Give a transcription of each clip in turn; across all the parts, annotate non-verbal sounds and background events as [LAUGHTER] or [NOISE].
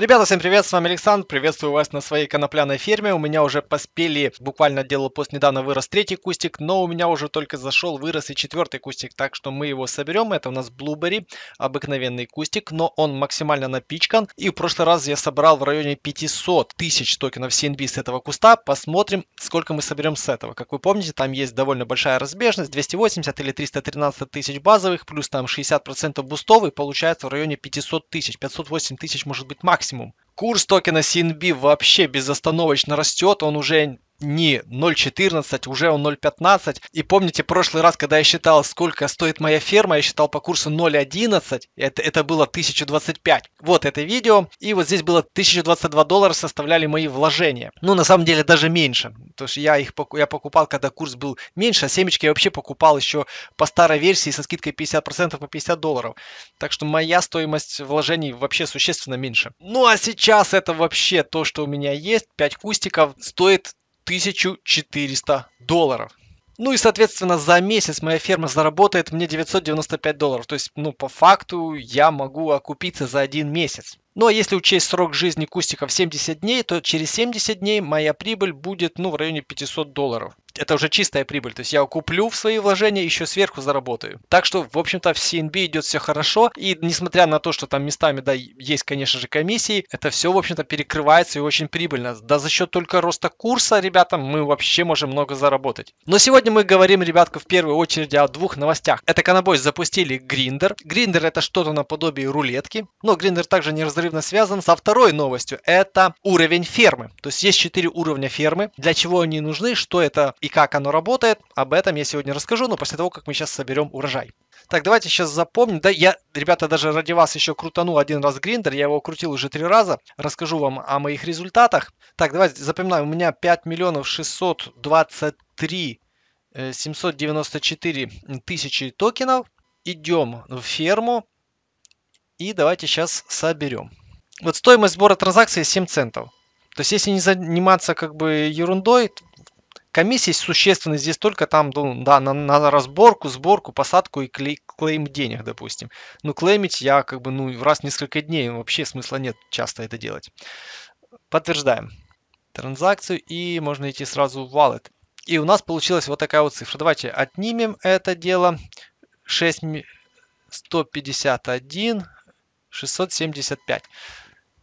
Ребята, всем привет, с вами Александр, приветствую вас на своей конопляной ферме. У меня уже поспели, буквально делал пост недавно, вырос третий кустик, но у меня уже только зашел, вырос и четвертый кустик, так что мы его соберем. Это у нас блубери, обыкновенный кустик, но он максимально напичкан. И в прошлый раз я собрал в районе 500 тысяч токенов CNB с этого куста. Посмотрим, сколько мы соберем с этого. Как вы помните, там есть довольно большая разбежность, 280 или 313 тысяч базовых, плюс там 60% бустовый, получается в районе 500 тысяч, 508 тысяч может быть максимум максимум. Курс токена CNB вообще безостановочно растет, он уже не 0.14, уже он 0.15. И помните, прошлый раз, когда я считал, сколько стоит моя ферма, я считал по курсу 0.11, это, это было 1025. Вот это видео, и вот здесь было 1022 доллара составляли мои вложения. Ну, на самом деле, даже меньше, то есть я их я покупал, когда курс был меньше, а семечки я вообще покупал еще по старой версии со скидкой 50% по 50 долларов. Так что моя стоимость вложений вообще существенно меньше. Ну, а сейчас это вообще то, что у меня есть, 5 кустиков, стоит 1400 долларов. Ну и, соответственно, за месяц моя ферма заработает мне 995 долларов. То есть, ну, по факту я могу окупиться за один месяц. Ну а если учесть срок жизни кустиков 70 дней, то через 70 дней моя прибыль будет ну, в районе 500 долларов. Это уже чистая прибыль, то есть я куплю в свои вложения, еще сверху заработаю. Так что, в общем-то, в CNB идет все хорошо, и несмотря на то, что там местами, да, есть, конечно же, комиссии, это все, в общем-то, перекрывается и очень прибыльно. Да за счет только роста курса, ребята, мы вообще можем много заработать. Но сегодня мы говорим, ребятка, в первую очередь о двух новостях. Это Конобойс запустили Гриндер. Гриндер это что-то наподобие рулетки, но Гриндер также не раздает неразрывно связан со второй новостью. Это уровень фермы. То есть есть четыре уровня фермы. Для чего они нужны, что это и как оно работает, об этом я сегодня расскажу, но после того, как мы сейчас соберем урожай. Так, давайте сейчас запомним. Да, я, ребята, даже ради вас еще крутану один раз гриндер. Я его крутил уже три раза. Расскажу вам о моих результатах. Так, давайте запоминаем. У меня 5 миллионов 623 794 э, тысячи токенов. Идем в ферму. И давайте сейчас соберем. Вот стоимость сбора транзакции 7 центов. То есть если не заниматься как бы ерундой, комиссии существенно здесь только там ну, да, на, на разборку, сборку, посадку и клей, клейм денег, допустим. Но ну, клеймить я как бы ну, раз в несколько дней, вообще смысла нет часто это делать. Подтверждаем транзакцию и можно идти сразу в wallet. И у нас получилась вот такая вот цифра. Давайте отнимем это дело. 6 151 675.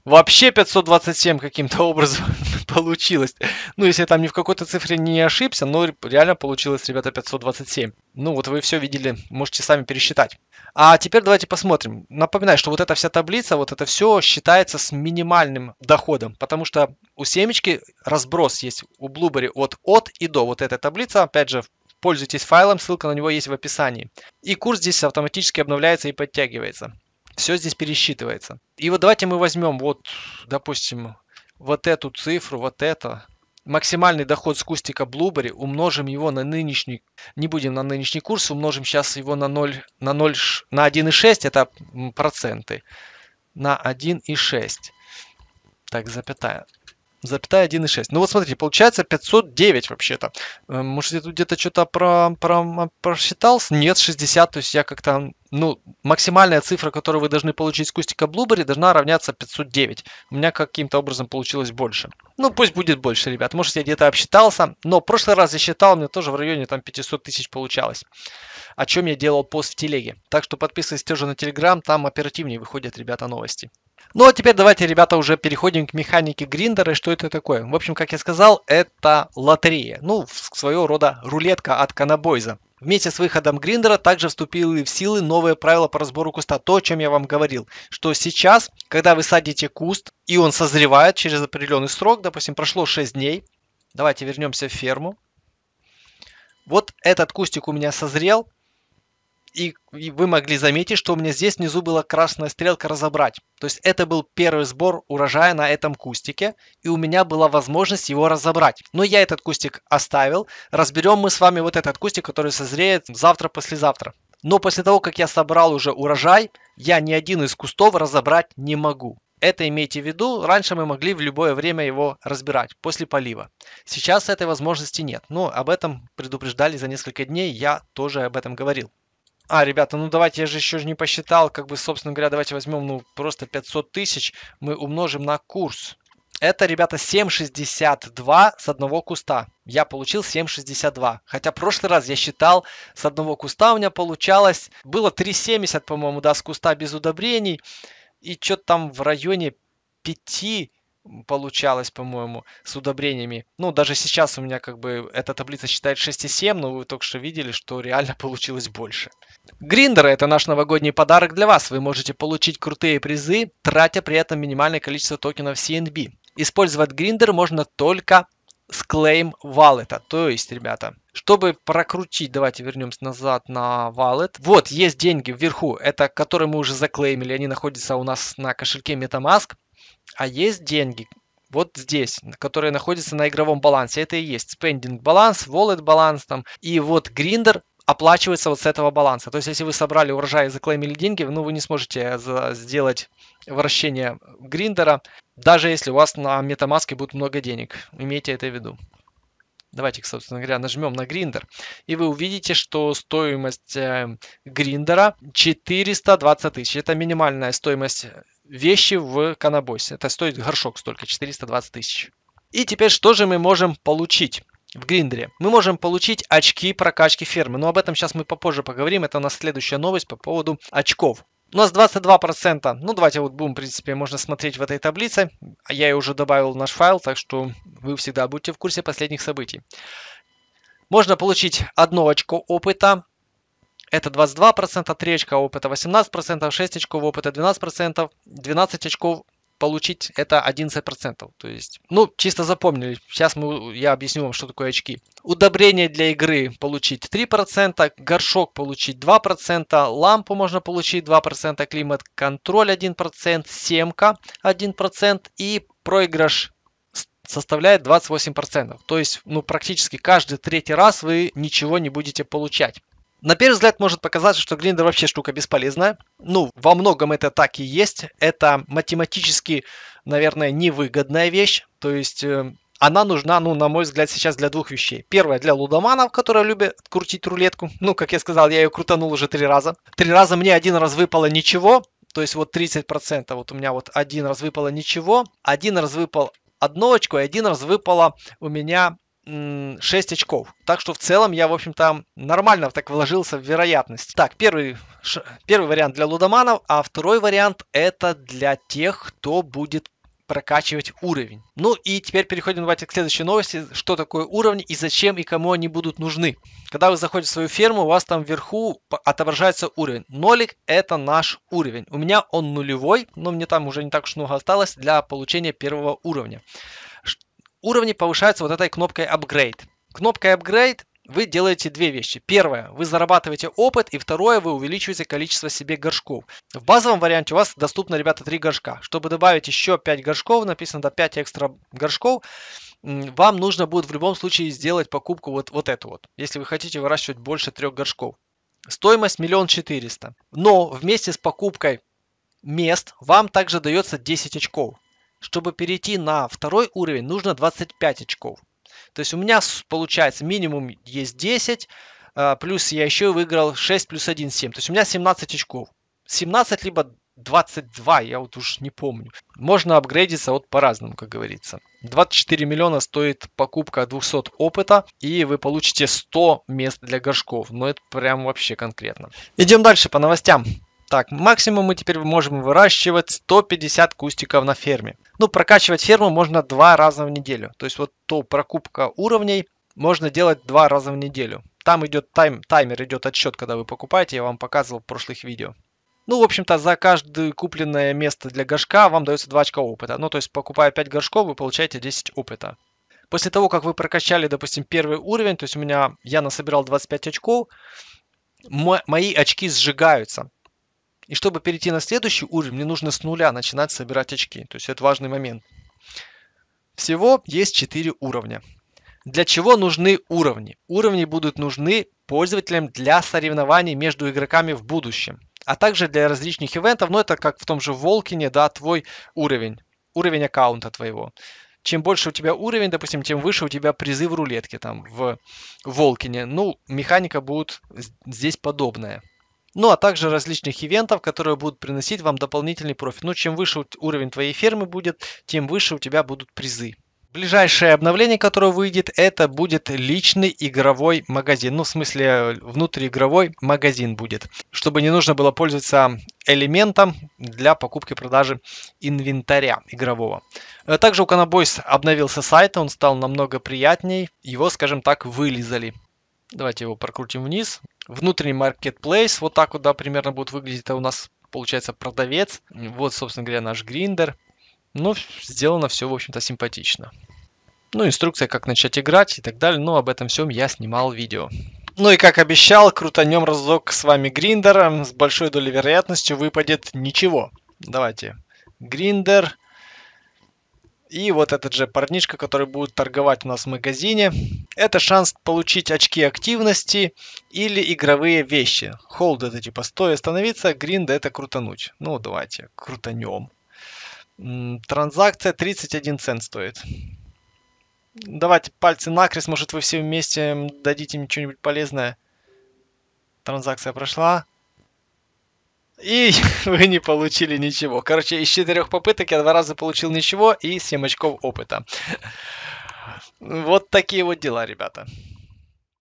Вообще 527 каким-то [LAUGHS] образом получилось. Ну, если я там ни в какой-то цифре не ошибся, но реально получилось, ребята, 527. Ну, вот вы все видели, можете сами пересчитать. А теперь давайте посмотрим. Напоминаю, что вот эта вся таблица, вот это все считается с минимальным доходом, потому что у семечки разброс есть у Blueberry от от и до. Вот эта таблица, опять же, пользуйтесь файлом, ссылка на него есть в описании. И курс здесь автоматически обновляется и подтягивается. Все здесь пересчитывается. И вот давайте мы возьмем вот, допустим, вот эту цифру, вот это. Максимальный доход с кустика Блубери, умножим его на нынешний, не будем на нынешний курс, умножим сейчас его на 0, на 0, на 1,6, это проценты, на 1,6. Так, запятая запятая 1,6. Ну вот смотрите, получается 509 вообще-то. Э, может, я тут где-то что-то про, про, просчитался Нет, 60, то есть я как-то, ну, максимальная цифра, которую вы должны получить с кустика Блубери, должна равняться 509. У меня каким-то образом получилось больше. Ну, пусть будет больше, ребят. Может, я где-то обсчитался, но в прошлый раз я считал, мне тоже в районе там 500 тысяч получалось. О чем я делал пост в телеге. Так что подписывайтесь тоже на Телеграм, там оперативнее выходят, ребята, новости. Ну а теперь давайте, ребята, уже переходим к механике гриндера и что это такое. В общем, как я сказал, это лотерея. Ну, своего рода рулетка от Канабойза. Вместе с выходом Гриндера также вступили в силы новые правила по разбору куста. То, о чем я вам говорил, что сейчас, когда вы садите куст, и он созревает через определенный срок, допустим, прошло 6 дней, давайте вернемся в ферму. Вот этот кустик у меня созрел, и, вы могли заметить, что у меня здесь внизу была красная стрелка разобрать. То есть это был первый сбор урожая на этом кустике, и у меня была возможность его разобрать. Но я этот кустик оставил. Разберем мы с вами вот этот кустик, который созреет завтра-послезавтра. Но после того, как я собрал уже урожай, я ни один из кустов разобрать не могу. Это имейте в виду, раньше мы могли в любое время его разбирать после полива. Сейчас этой возможности нет, но об этом предупреждали за несколько дней, я тоже об этом говорил. А, ребята, ну давайте, я же еще не посчитал, как бы, собственно говоря, давайте возьмем, ну, просто 500 тысяч, мы умножим на курс. Это, ребята, 7,62 с одного куста. Я получил 7,62. Хотя в прошлый раз я считал, с одного куста у меня получалось... Было 3,70, по-моему, да, с куста без удобрений. И что-то там в районе 5 получалось, по-моему, с удобрениями. Ну, даже сейчас у меня как бы эта таблица считает 6,7, но вы только что видели, что реально [LAUGHS] получилось больше. Гриндеры – это наш новогодний подарок для вас. Вы можете получить крутые призы, тратя при этом минимальное количество токенов CNB. Использовать гриндер можно только с клейм валета, То есть, ребята, чтобы прокрутить, давайте вернемся назад на валет. Вот, есть деньги вверху, это которые мы уже заклеймили, они находятся у нас на кошельке MetaMask а есть деньги, вот здесь, которые находятся на игровом балансе. Это и есть spending баланс, wallet баланс там. И вот гриндер оплачивается вот с этого баланса. То есть, если вы собрали урожай и заклеймили деньги, ну, вы не сможете сделать вращение гриндера, даже если у вас на метамаске будет много денег. Имейте это в виду. Давайте, собственно говоря, нажмем на гриндер. И вы увидите, что стоимость э, гриндера 420 тысяч. Это минимальная стоимость вещи в Канабосе. Это стоит горшок столько, 420 тысяч. И теперь что же мы можем получить? в Гриндере. Мы можем получить очки прокачки фермы, но об этом сейчас мы попозже поговорим. Это у нас следующая новость по поводу очков. У нас 22%. Ну, давайте вот будем, в принципе, можно смотреть в этой таблице. А я ее уже добавил в наш файл, так что вы всегда будете в курсе последних событий. Можно получить одно очко опыта, это 22%, 3 очка опыта 18%, 6 очков опыта 12%, 12 очков получить это 11%. То есть, ну, чисто запомнили. Сейчас мы, я объясню вам, что такое очки. Удобрение для игры получить 3%, горшок получить 2%, лампу можно получить 2%, климат-контроль 1%, семка 1% и проигрыш составляет 28%. То есть, ну, практически каждый третий раз вы ничего не будете получать. На первый взгляд может показаться, что Гриндер вообще штука бесполезная. Ну, во многом это так и есть. Это математически, наверное, невыгодная вещь. То есть э, она нужна, ну, на мой взгляд, сейчас для двух вещей. Первое, для лудоманов, которые любят крутить рулетку. Ну, как я сказал, я ее крутанул уже три раза. Три раза мне один раз выпало ничего, то есть вот 30%. Вот у меня вот один раз выпало ничего, один раз выпал одно очко, и один раз выпало у меня 6 очков. Так что в целом я, в общем-то, нормально так вложился в вероятность. Так, первый, первый вариант для лудоманов, а второй вариант это для тех, кто будет прокачивать уровень. Ну и теперь переходим давайте к следующей новости, что такое уровень и зачем и кому они будут нужны. Когда вы заходите в свою ферму, у вас там вверху отображается уровень. Нолик это наш уровень. У меня он нулевой, но мне там уже не так уж много осталось для получения первого уровня уровни повышаются вот этой кнопкой Upgrade. Кнопкой Upgrade вы делаете две вещи. Первое, вы зарабатываете опыт, и второе, вы увеличиваете количество себе горшков. В базовом варианте у вас доступно, ребята, три горшка. Чтобы добавить еще 5 горшков, написано до 5 экстра горшков, вам нужно будет в любом случае сделать покупку вот, вот эту вот, если вы хотите выращивать больше трех горшков. Стоимость миллион четыреста. Но вместе с покупкой мест вам также дается 10 очков. Чтобы перейти на второй уровень, нужно 25 очков. То есть у меня получается минимум есть 10, а, плюс я еще выиграл 6 плюс 1, 7. То есть у меня 17 очков. 17 либо 22, я вот уж не помню. Можно апгрейдиться вот по-разному, как говорится. 24 миллиона стоит покупка 200 опыта, и вы получите 100 мест для горшков. Но это прям вообще конкретно. Идем дальше по новостям. Так, максимум мы теперь можем выращивать 150 кустиков на ферме. Ну, прокачивать ферму можно два раза в неделю. То есть вот то прокупка уровней можно делать два раза в неделю. Там идет тайм, таймер, идет отсчет, когда вы покупаете, я вам показывал в прошлых видео. Ну, в общем-то, за каждое купленное место для горшка вам дается 2 очка опыта. Ну, то есть, покупая 5 горшков, вы получаете 10 опыта. После того, как вы прокачали, допустим, первый уровень, то есть у меня я насобирал 25 очков, мои очки сжигаются. И чтобы перейти на следующий уровень, мне нужно с нуля начинать собирать очки. То есть это важный момент. Всего есть 4 уровня. Для чего нужны уровни? Уровни будут нужны пользователям для соревнований между игроками в будущем, а также для различных ивентов, но это как в том же Волкине, да, твой уровень, уровень аккаунта твоего. Чем больше у тебя уровень, допустим, тем выше у тебя призы в рулетке там в Волкине. Ну, механика будет здесь подобная. Ну а также различных ивентов, которые будут приносить вам дополнительный профит. Ну чем выше уровень твоей фермы будет, тем выше у тебя будут призы. Ближайшее обновление, которое выйдет, это будет личный игровой магазин. Ну, в смысле, внутриигровой магазин будет. Чтобы не нужно было пользоваться элементом для покупки-продажи инвентаря игрового. Э, также у Cannaboys обновился сайт, он стал намного приятней. Его, скажем так, вылезали. Давайте его прокрутим вниз. Внутренний marketplace вот так вот, да, примерно будет выглядеть. Это у нас, получается, продавец. Вот, собственно говоря, наш гриндер. Ну, сделано все, в общем-то, симпатично. Ну, инструкция, как начать играть и так далее. Но об этом всем я снимал видео. Ну и как обещал, крутанем разок с вами гриндером. С большой долей вероятности выпадет ничего. Давайте. Гриндер и вот этот же парнишка, который будет торговать у нас в магазине. Это шанс получить очки активности или игровые вещи. Холд это типа стой, остановиться, гринд это крутануть. Ну давайте, крутанем. Транзакция 31 цент стоит. Давайте пальцы накрест, может вы все вместе дадите мне что-нибудь полезное. Транзакция прошла. И [LAUGHS] вы не получили ничего. Короче, из четырех попыток я два раза получил ничего и 7 очков опыта. Вот такие вот дела, ребята.